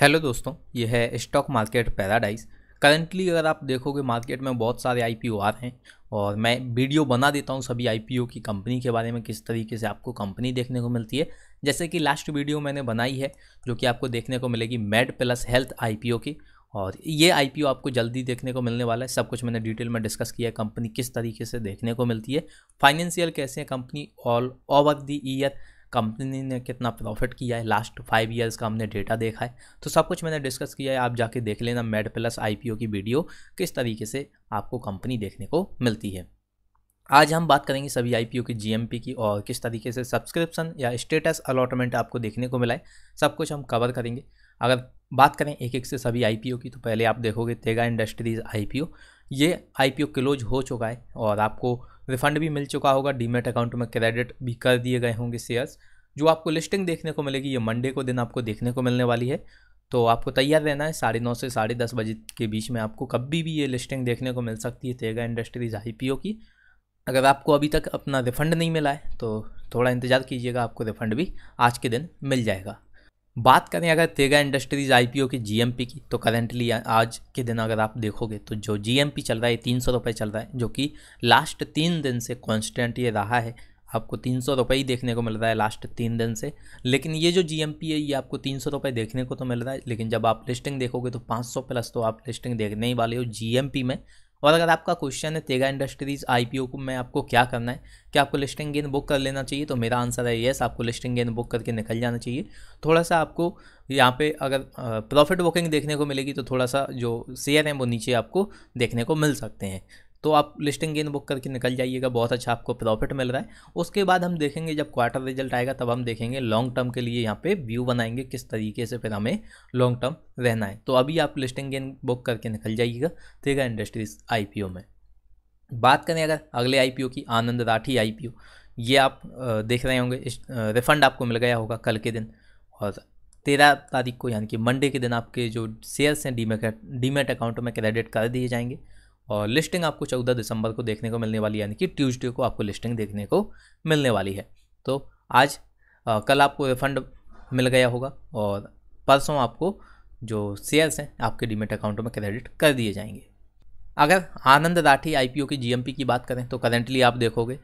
hello दोस्तों ये है स्टॉक मार्केट पैराडाइज करंटली अगर आप देखोगे मार्केट में बहुत सारे आई आ रहे हैं और मैं वीडियो बना देता हूँ सभी आई की कंपनी के बारे में किस तरीके से आपको कंपनी देखने को मिलती है जैसे कि लास्ट वीडियो मैंने बनाई है जो कि आपको देखने को मिलेगी मेड प्लस हेल्थ आई की और ये आई आपको जल्दी देखने को मिलने वाला है सब कुछ मैंने डिटेल में डिस्कस किया है कंपनी किस तरीके से देखने को मिलती है फाइनेंशियल कैसे है company all over the year company ने कितना प्रॉफिट किया है लास्ट फाइव ईयर्स का हमने डेटा देखा है तो सब कुछ मैंने डिस्कस किया है आप जाके देख लेना मेड प्लस आईपीओ की वीडियो किस तरीके से आपको कंपनी देखने को मिलती है आज हम बात करेंगे सभी आईपीओ की जीएमपी की और किस तरीके से सब्सक्रिप्शन या स्टेटस अलॉटमेंट आपको देखने को मिला है सब कुछ हम कवर करेंगे अगर बात करें एक एक से सभी आईपीओ की तो पहले आप देखोगे तेगा इंडस्ट्रीज आईपीओ ये आईपीओ क्लोज हो चुका है और आपको रिफंड भी मिल चुका होगा डीमेट अकाउंट में क्रेडिट भी कर दिए गए होंगे शेयर्स जो आपको लिस्टिंग देखने को मिलेगी ये मंडे को दिन आपको देखने को मिलने वाली है तो आपको तैयार रहना है साढ़े नौ से साढ़े दस बजे के बीच में आपको कभी भी ये लिस्टिंग देखने को मिल सकती है तेगा इंडस्ट्रीज आई की अगर आपको अभी तक अपना रिफंड नहीं मिला है तो थोड़ा इंतज़ार कीजिएगा आपको रिफंड भी आज के दिन मिल जाएगा बात करें अगर तेगा इंडस्ट्रीज आईपीओ के जीएमपी की तो करेंटली आज के दिन अगर आप देखोगे तो जो जीएमपी चल रहा है तीन सौ रुपये चल रहा है जो कि लास्ट तीन दिन से कॉन्स्टेंट ये रहा है आपको तीन सौ रुपये ही देखने को मिल रहा है लास्ट तीन दिन से लेकिन ये जो जीएमपी है ये आपको तीन सौ रुपये देखने को तो मिल रहा है लेकिन जब आप लिस्टिंग देखोगे तो पाँच सौ प्लस तो आप लिस्टिंग देखने ही वाले हो जीएमपी में और अगर आपका क्वेश्चन है तेगा इंडस्ट्रीज़ आईपीओ को मैं आपको क्या करना है क्या आपको लिस्टिंग गेन बुक कर लेना चाहिए तो मेरा आंसर है येस आपको लिस्टिंग गेन बुक करके निकल जाना चाहिए थोड़ा सा आपको यहाँ पे अगर प्रॉफिट बुकिंग देखने को मिलेगी तो थोड़ा सा जो शेयर हैं वो नीचे आपको देखने को मिल सकते हैं तो आप लिस्टिंग गेन बुक करके निकल जाइएगा बहुत अच्छा आपको प्रॉफिट मिल रहा है उसके बाद हम देखेंगे जब क्वार्टर रिजल्ट आएगा तब हम देखेंगे लॉन्ग टर्म के लिए यहाँ पे व्यू बनाएंगे किस तरीके से फिर हमें लॉन्ग टर्म रहना है तो अभी आप लिस्टिंग गेन बुक करके निकल जाइएगा तेगा इंडस्ट्रीज आई में बात करें अगर अगले आई की आनंद राठी आई ये आप देख रहे होंगे रिफंड आपको मिल गया होगा कल के दिन और तेरह तारीख को यानी कि मंडे के दिन आपके जो शेयर्स हैं डीमेट डीमेट अकाउंट में क्रेडिट कर दिए जाएंगे और लिस्टिंग आपको चौदह दिसंबर को देखने को मिलने वाली यानी कि ट्यूजडे को आपको लिस्टिंग देखने को मिलने वाली है तो आज आ, कल आपको रिफंड मिल गया होगा और परसों आपको जो शेयर्स हैं आपके डीमेट अकाउंट में क्रेडिट कर दिए जाएंगे अगर आनंद राठी आईपीओ की जीएमपी की बात करें तो करेंटली आप देखोगे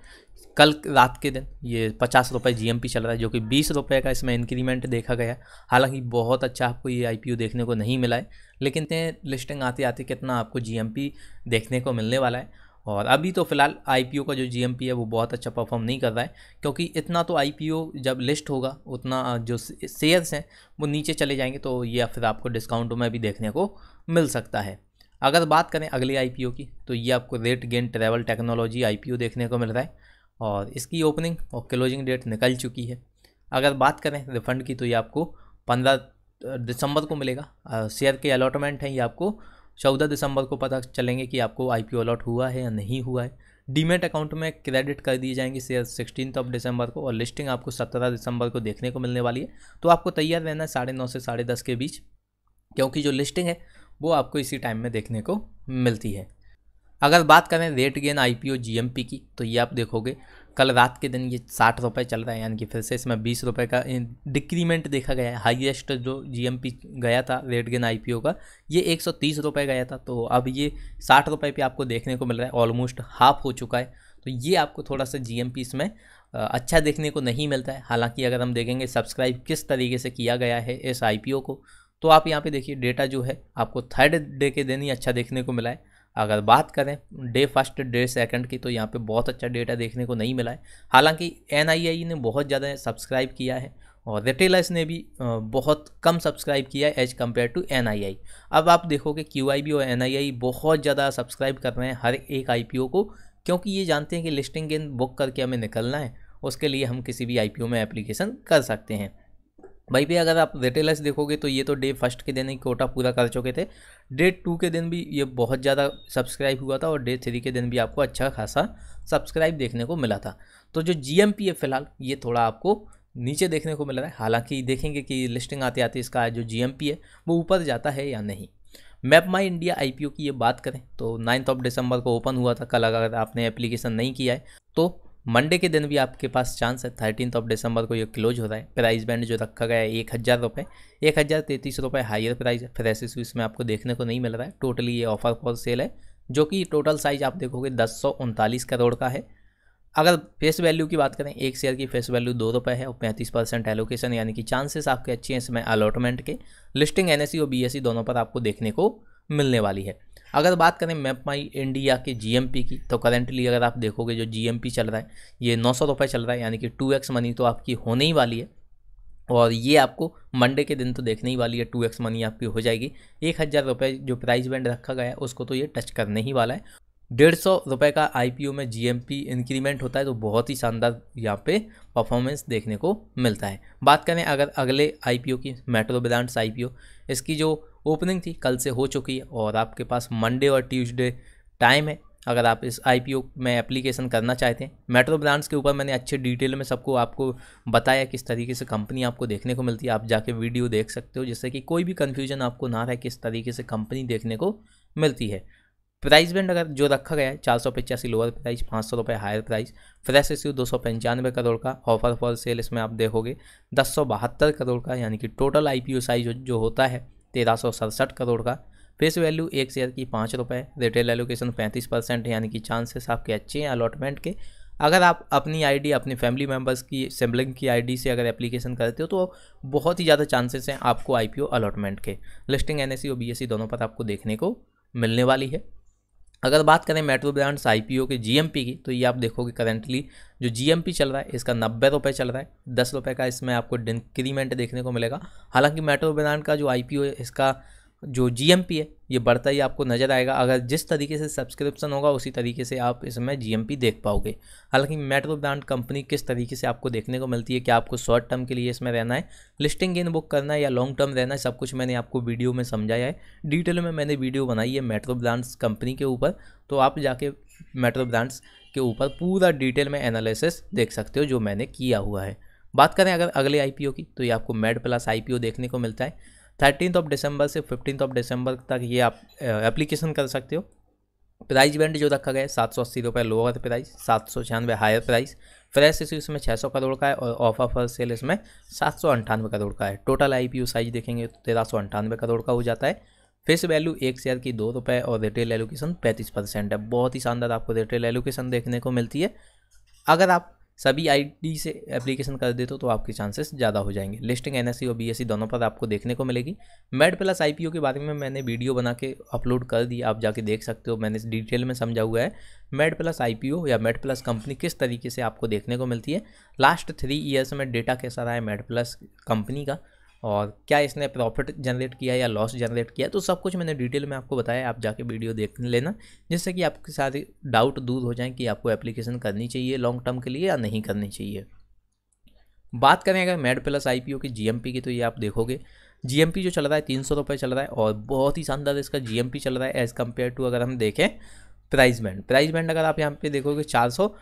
कल रात के दिन ये पचास रुपये जी चल रहा है जो कि बीस रुपये का इसमें इंक्रीमेंट देखा गया हालांकि बहुत अच्छा आपको ये आई देखने को नहीं मिला है लेकिन इतने लिस्टिंग आते आते कितना आपको जी देखने को मिलने वाला है और अभी तो फिलहाल आई का जो जी है वो बहुत अच्छा परफॉर्म नहीं कर रहा है क्योंकि इतना तो आई जब लिस्ट होगा उतना जो शेयर्स हैं वो नीचे चले जाएंगे तो ये फिर आपको डिस्काउंट में भी देखने को मिल सकता है अगर बात करें अगले आई की तो ये आपको रेट गेंद ट्रैवल टेक्नोलॉजी आई देखने को मिल रहा है और इसकी ओपनिंग और क्लोजिंग डेट निकल चुकी है अगर बात करें रिफंड की तो ये आपको पंद्रह दिसंबर को मिलेगा शेयर के अलॉटमेंट हैं ये आपको चौदह दिसंबर को पता चलेंगे कि आपको आई पी अलॉट हुआ है या नहीं हुआ है डीमेट अकाउंट में क्रेडिट कर दिए जाएंगे शेयर सिक्सटीन ऑफ दिसंबर को और लिस्टिंग आपको सत्रह दिसंबर को देखने को मिलने वाली है तो आपको तैयार रहना है साढ़े नौ से साढ़े दस के बीच क्योंकि जो लिस्टिंग है वो आपको इसी टाइम में देखने को मिलती है अगर बात करें Rate Gain I P O G M P की तो ये आप देखोगे कल रात के दिन ये साठ रुपये चल रहा है यानी कि फिर से इसमें बीस रुपये का डिक्रीमेंट देखा गया है हाईएस्ट जो जी एम पी गया था Rate Gain I P O का ये एक सौ तीस रुपये गया था तो अब ये साठ रुपये पे आपको देखने को मिल रहा है ऑलमोस्ट हाफ हो चुका है तो ये आपको थोड़ा सा जी एम पी इसमें अच्छा देखने को नहीं मिलता है हालांकि अगर हम देखेंगे सब्सक्राइब किस तरीके से किया गया है इस आई पी ओ को तो आप यहाँ पे देखिए डेटा जो है आपको थर्ड डे के दिन ही अच्छा देखने को मिला है अगर बात करें डे फर्स्ट डे सेकंड की तो यहाँ पे बहुत अच्छा डेटा देखने को नहीं मिला है हालांकि एन ने बहुत ज़्यादा सब्सक्राइब किया है और रिटेलर्स ने भी बहुत कम सब्सक्राइब किया है एज कम्पेयर टू एन अब आप देखोगे क्यू और एन बहुत ज़्यादा सब्सक्राइब कर रहे हैं हर एक आई को क्योंकि ये जानते हैं कि लिस्टिंग गेंद बुक करके हमें निकलना है उसके लिए हम किसी भी आई में एप्लीकेशन कर सकते हैं भाई भी अगर आप रिटेलर्स देखोगे तो ये तो डे फर्स्ट के दिन ही कोटा पूरा कर चुके थे डे टू के दिन भी ये बहुत ज़्यादा सब्सक्राइब हुआ था और डे थ्री के दिन भी आपको अच्छा खासा सब्सक्राइब देखने को मिला था तो जो जी है फिलहाल ये थोड़ा आपको नीचे देखने को मिल रहा है हालांकि देखेंगे कि लिस्टिंग आते आते इसका जो जी है वो ऊपर जाता है या नहीं मैप माई इंडिया आई की ये बात करें तो नाइन्थ ऑफ दिसंबर को ओपन हुआ था कल अगर आपने एप्लीकेशन नहीं किया है तो मंडे के दिन भी आपके पास चांस है थर्टीन ऑफ दिसंबर को ये क्लोज हो रहा है प्राइस बैंड जो रखा गया है एक हज़ार रुपये एक हज़ार तैंतीस रुपये हायर प्राइस है फ्रेशेस इसमें आपको देखने को नहीं मिल रहा है टोटली ये ऑफर फॉर सेल है जो कि टोटल साइज आप देखोगे दस सौ उनतालीस करोड़ का है अगर फेस वैल्यू की बात करें एक शेयर की फेस वैल्यू दो रुपये है और पैंतीस परसेंट एलोकेशन यानी कि चांसेस आपके अच्छे हैं इसमें अलॉटमेंट के लिस्टिंग एन e और बी e दोनों पर आपको देखने को मिलने वाली है अगर बात करें मैप माई इंडिया के जीएमपी की तो करेंटली अगर आप देखोगे जो जीएमपी चल रहा है ये नौ सौ रुपये चल रहा है यानी कि टू एक्स मनी तो आपकी होने ही वाली है और ये आपको मंडे के दिन तो देखने ही वाली है टू एक्स मनी आपकी हो जाएगी एक हज़ार रुपये जो प्राइस बैंड रखा गया है उसको तो ये टच करने ही वाला है डेढ़ सौ रुपये का आईपीओ में जीएमपी इंक्रीमेंट होता है तो बहुत ही शानदार यहाँ पे परफॉर्मेंस देखने को मिलता है बात करें अगर अगले आईपीओ की मेट्रो ब्रांड्स आईपीओ इसकी जो ओपनिंग थी कल से हो चुकी है और आपके पास मंडे और ट्यूसडे टाइम है अगर आप इस आईपीओ में एप्लीकेशन करना चाहते हैं मेट्रो ब्रांड्स के ऊपर मैंने अच्छे डिटेल में सबको आपको बताया किस तरीके से कंपनी आपको देखने को मिलती है आप जाके वीडियो देख सकते हो जिससे कि कोई भी कन्फ्यूजन आपको ना रहे किस तरीके से कंपनी देखने को मिलती है प्राइस बैंड अगर जो रखा गया है चार सौ पचासी लोअर प्राइस पाँच सौ रुपये हायर प्राइस फ्रेश इश्यू दो सौ पंचानवे करोड़ का ऑफर फॉर सेल इसमें आप देखोगे दस सौ बहत्तर करोड़ का यानी कि total I P O size जो होता है तेरह सौ सड़सठ करोड़ का फेस वैल्यू एक शेयर की पाँच रुपये रिटेल एलोकेशन पैंतीस परसेंट यानी कि चांसेस आपके अच्छे हैं अलॉटमेंट के अगर आप अपनी आईडी अपने फैमिली मेम्बर्स की सिबलिंग की आईडी से अगर एप्लीकेशन करते हो तो बहुत ही ज़्यादा चांसेस हैं आपको आईपीओ अलॉटमेंट के लिस्टिंग एनएससी और बीएससी दोनों पर आपको देखने को मिलने वाली है अगर बात करें मेट्रो ब्रांड्स आई के जी की तो ये आप देखोगे करेंटली जो जी चल रहा है इसका नब्बे रुपये चल रहा है दस रुपये का इसमें आपको इंक्रीमेंट देखने को मिलेगा हालांकि मेट्रो ब्रांड का जो आई है इसका जो जीएमपी है ये बढ़ता ही आपको नज़र आएगा अगर जिस तरीके से सब्सक्रिप्शन होगा उसी तरीके से आप इसमें जीएमपी देख पाओगे हालांकि मेट्रो ब्रांड कंपनी किस तरीके से आपको देखने को मिलती है कि आपको शॉर्ट टर्म के लिए इसमें रहना है लिस्टिंग गेन बुक करना है या लॉन्ग टर्म रहना है सब कुछ मैंने आपको वीडियो में समझाया है डिटेल में मैंने वीडियो बनाई है मेट्रो ब्रांड्स कंपनी के ऊपर तो आप जाके मेट्रो ब्रांड्स के ऊपर पूरा डिटेल में एनालिसिस देख सकते हो जो मैंने किया हुआ है बात करें अगर अगले आईपीओ की तो ये आपको मेड प्लस आईपीओ देखने को मिलता है थर्टीन ऑफ दिसंबर से फिफ्टीन ऑफ दिसंबर तक ये आप एप्लीकेशन कर सकते हो प्राइस बैंड जो रखा गया है सात सौ अस्सी रुपये लोअर प्राइस सात सौ छियानवे हायर प्राइस फ्रेश इशू इसमें छः सौ करोड़ का है और ऑफर सेल इसमें सात सौ अंठानवे करोड़ का है टोटल आईपीओ साइज देखेंगे तो तेरह सौ अंठानवे करोड़ का हो जाता है फेस वैल्यू एक शेयर की दो रुपये और रिटेल एलोकेशन पैंतीस परसेंट है बहुत ही शानदार आपको रिटेल एलोकेशन देखने को मिलती है अगर आप सभी आईडी से एप्लीकेशन कर देते हो तो आपके चांसेस ज़्यादा हो जाएंगे लिस्टिंग एनएससी e और बीएससी e दोनों पर आपको देखने को मिलेगी मेड प्लस आईपीओ के बारे में मैंने वीडियो बना के अपलोड कर दी आप जाके देख सकते हो मैंने डिटेल में समझा हुआ है मेड प्लस आईपीओ या मेड प्लस कंपनी किस तरीके से आपको देखने को मिलती है लास्ट थ्री ईयर्स में डेटा कैसा रहा है मेड प्लस कंपनी का और क्या इसने प्रॉफिट जनरेट किया या लॉस जनरेट किया तो सब कुछ मैंने डिटेल में आपको बताया आप जाके वीडियो देख लेना जिससे कि आपके सारे डाउट दूर हो जाए कि आपको एप्लीकेशन करनी चाहिए लॉन्ग टर्म के लिए या नहीं करनी चाहिए बात करें अगर मेड प्लस आई की जी की तो ये आप देखोगे जी जो चल रहा है तीन सौ रुपये चल रहा है और बहुत ही शानदार इसका जी चल रहा है एज़ कम्पेयर टू अगर हम देखें प्राइस बैंड प्राइस बैंड अगर आप यहाँ पे देखोगे चार सौ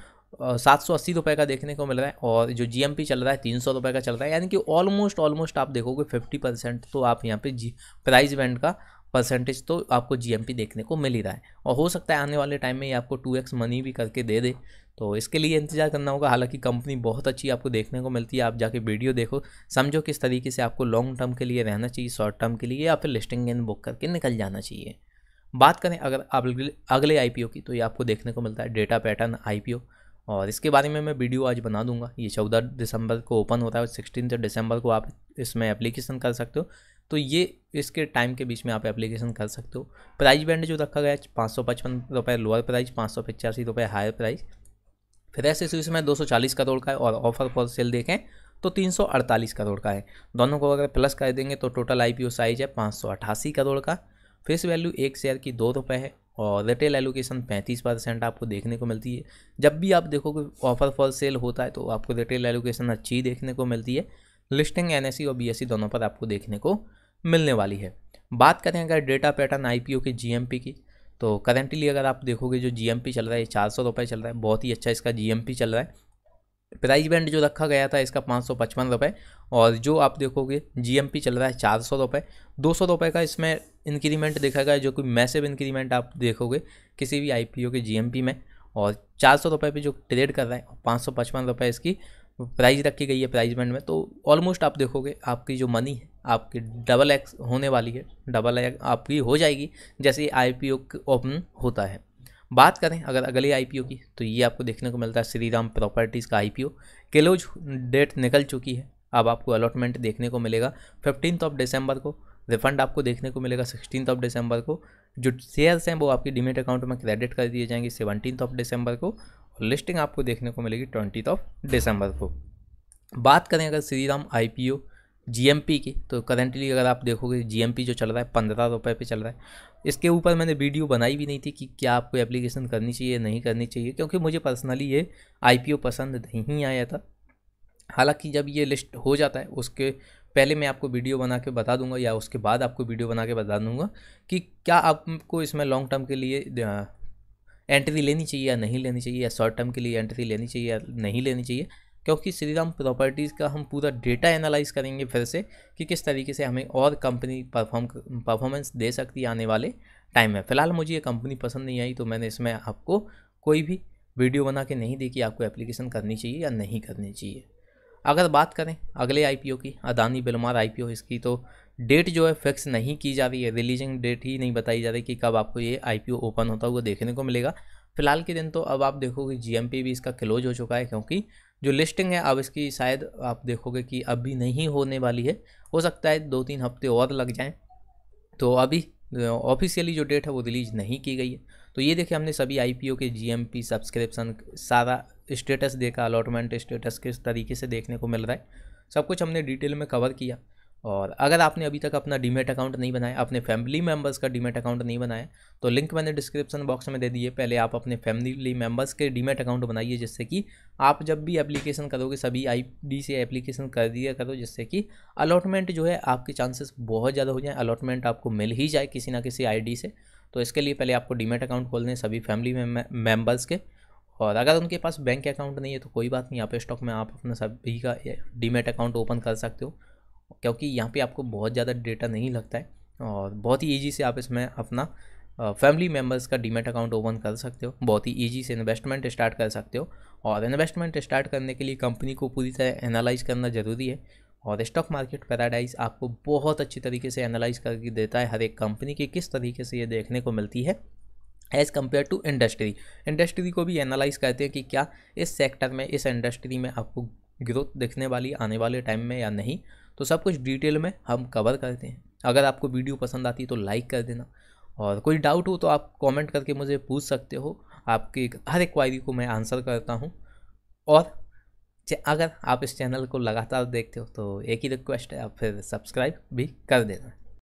सात सौ अस्सी रुपये का देखने को मिल रहा है और जो जीएमपी चल रहा है तीन सौ रुपये का चल रहा है यानी कि ऑलमोस्ट ऑलमोस्ट आप देखोगे फिफ्टी परसेंट तो आप यहाँ पे जी प्राइज बैंड का परसेंटेज तो आपको जीएमपी देखने को मिल ही रहा है और हो सकता है आने वाले टाइम में ये आपको टू एक्स मनी भी करके दे दे तो इसके लिए इंतजार करना होगा हालांकि कंपनी बहुत अच्छी आपको देखने को मिलती है आप जाके वीडियो देखो समझो किस तरीके से आपको लॉन्ग टर्म के लिए रहना चाहिए शॉर्ट टर्म के लिए या फिर लिस्टिंग गेंद बुक करके निकल जाना चाहिए बात करें अगर आप अगले आई की तो ये आपको देखने को मिलता है डेटा पैटर्न आई और इसके बारे में मैं वीडियो आज बना दूंगा ये चौदह दिसंबर को ओपन होता है सिक्सटीन दिसंबर को आप इसमें एप्लीकेशन कर सकते हो तो ये इसके टाइम के बीच में आप एप्लीकेशन कर सकते हो प्राइस बैंड जो रखा गया है पाँच सौ पचपन रुपये लोअर प्राइस पाँच सौ पचासी रुपये हायर प्राइस फ्रेश इस में दो सौ चालीस करोड़ का है और ऑफर फॉर सेल देखें तो तीन सौ अड़तालीस करोड़ का है दोनों को अगर प्लस कर देंगे तो total I P O size है पाँच सौ अट्ठासी करोड़ का फेस वैल्यू एक शेयर की दो रुपये है और रिटेल एलोकेशन पैंतीस परसेंट आपको देखने को मिलती है जब भी आप देखोगे ऑफर फॉर सेल होता है तो आपको रिटेल एलोकेशन अच्छी देखने को मिलती है लिस्टिंग एन और बी दोनों पर आपको देखने को मिलने वाली है बात करें अगर डेटा पैटर्न आई के जी की तो करेंटली अगर आप देखोगे जो जी चल रहा है ये चार सौ रुपये चल रहा है बहुत ही अच्छा इसका जी चल रहा है प्राइस बैंड जो रखा गया था इसका पाँच सौ पचपन रुपये और जो आप देखोगे जीएमपी चल रहा है चार सौ रुपये दो सौ रुपये का इसमें इंक्रीमेंट देखा गया जो कि मैसिव इंक्रीमेंट आप देखोगे किसी भी आईपीओ के जीएमपी में और चार सौ रुपये पर जो ट्रेड कर रहा है पाँच सौ पचपन रुपये इसकी प्राइस रखी गई है प्राइस बैंड में तो ऑलमोस्ट आप देखोगे आपकी जो मनी है आपकी डबल एक्स होने वाली है डबल एक्स आपकी हो जाएगी जैसे आई पी ओपन होता है बात करें अगर अगले आईपीओ की तो ये आपको देखने को मिलता है श्री राम प्रॉपर्टीज़ का आईपीओ क्लोज डेट निकल चुकी है अब आपको अलॉटमेंट देखने को मिलेगा फिफ्टीन ऑफ दिसंबर को रिफंड आपको देखने को मिलेगा सिक्सटीन ऑफ दिसंबर को जो शेयर्स हैं वो आपके डिमेट अकाउंट में क्रेडिट कर दिए जाएंगे सेवनटीन ऑफ दिसंबर को और लिस्टिंग आपको देखने को मिलेगी ट्वेंटी ऑफ दिसंबर को बात करें अगर श्री राम आई जीएमपी की तो करेंटली अगर आप देखोगे जीएमपी जो चल रहा है पंद्रह रुपये पे चल रहा है इसके ऊपर मैंने वीडियो बनाई भी नहीं थी कि क्या आपको एप्लीकेशन करनी चाहिए नहीं करनी चाहिए क्योंकि मुझे पर्सनली ये आईपीओ पसंद नहीं आया था हालांकि जब ये लिस्ट हो जाता है उसके पहले मैं आपको वीडियो बना के बता दूंगा या उसके बाद आपको वीडियो बना के बता दूंगा कि क्या आपको इसमें लॉन्ग टर्म के लिए एंट्री लेनी चाहिए या नहीं लेनी चाहिए या शॉर्ट टर्म के लिए एंट्री लेनी चाहिए या नहीं लेनी चाहिए क्योंकि श्री राम प्रॉपर्टीज़ का हम पूरा डेटा एनालाइज करेंगे फिर से कि किस तरीके से हमें और कंपनी परफॉर्म परफॉर्मेंस दे सकती है आने वाले टाइम में फ़िलहाल मुझे ये कंपनी पसंद नहीं आई तो मैंने इसमें आपको कोई भी वीडियो बना के नहीं दी कि आपको एप्लीकेशन करनी चाहिए या नहीं करनी चाहिए अगर बात करें अगले आई की अदानी बिलमार आई इसकी तो डेट जो है फिक्स नहीं की जा रही है रिलीजिंग डेट ही नहीं बताई जा रही कि कब आपको ये आई ओपन होता हुआ देखने को मिलेगा फिलहाल के दिन तो अब आप देखोगे पी भी इसका क्लोज हो चुका है क्योंकि जो लिस्टिंग है अब इसकी शायद आप देखोगे कि अभी नहीं होने वाली है हो सकता है दो तीन हफ्ते और लग जाएं तो अभी ऑफिशियली जो डेट है वो रिलीज नहीं की गई है तो ये देखिए हमने सभी आईपीओ के जीएमपी सब्सक्रिप्शन सारा स्टेटस देखा अलॉटमेंट स्टेटस किस तरीके से देखने को मिल रहा है सब कुछ हमने डिटेल में कवर किया और अगर आपने अभी तक अपना डीमेट अकाउंट नहीं बनाया अपने फैमिली मेम्बर्स का डीमेट अकाउंट नहीं बनाया तो लिंक मैंने डिस्क्रिप्शन बॉक्स में दे दिए पहले आप अपने फैमिली मेम्बर्स के डीमेट अकाउंट बनाइए जिससे कि आप जब भी एप्लीकेशन करोगे सभी आईडी से एप्लीकेशन कर दिया करो जिससे कि अलॉटमेंट जो है आपके चांसेस बहुत ज़्यादा हो जाए अलॉटमेंट आपको मिल ही जाए किसी ना किसी आई से तो इसके लिए पहले आपको डीमेट अकाउंट खोलने सभी फैमिली मेम्बर्स के और अगर उनके पास बैंक अकाउंट नहीं है तो कोई बात नहीं आप स्टॉक में आप अपना सभी का डीमेट अकाउंट ओपन कर सकते हो क्योंकि यहाँ पे आपको बहुत ज़्यादा डेटा नहीं लगता है और बहुत ही ईजी से आप इसमें अपना फैमिली मेम्बर्स का डीमेट अकाउंट ओपन कर सकते हो बहुत ही ईजी से इन्वेस्टमेंट स्टार्ट कर सकते हो और इन्वेस्टमेंट स्टार्ट करने के लिए कंपनी को पूरी तरह एनालाइज करना ज़रूरी है और स्टॉक मार्केट पैराडाइज आपको बहुत अच्छी तरीके से एनालाइज करके देता है हर एक कंपनी की किस तरीके से ये देखने को मिलती है as compare to industry industry को भी एनालाइज करते हैं कि क्या इस सेक्टर में इस इंडस्ट्री में आपको ग्रोथ देखने वाली आने वाले टाइम में या नहीं तो सब कुछ डिटेल में हम कवर करते हैं अगर आपको वीडियो पसंद आती है तो लाइक कर देना और कोई डाउट हो तो आप कमेंट करके मुझे पूछ सकते हो आपकी हर एक क्वायरी को मैं आंसर करता हूँ और अगर आप इस चैनल को लगातार देखते हो तो एक ही रिक्वेस्ट है आप फिर सब्सक्राइब भी कर देना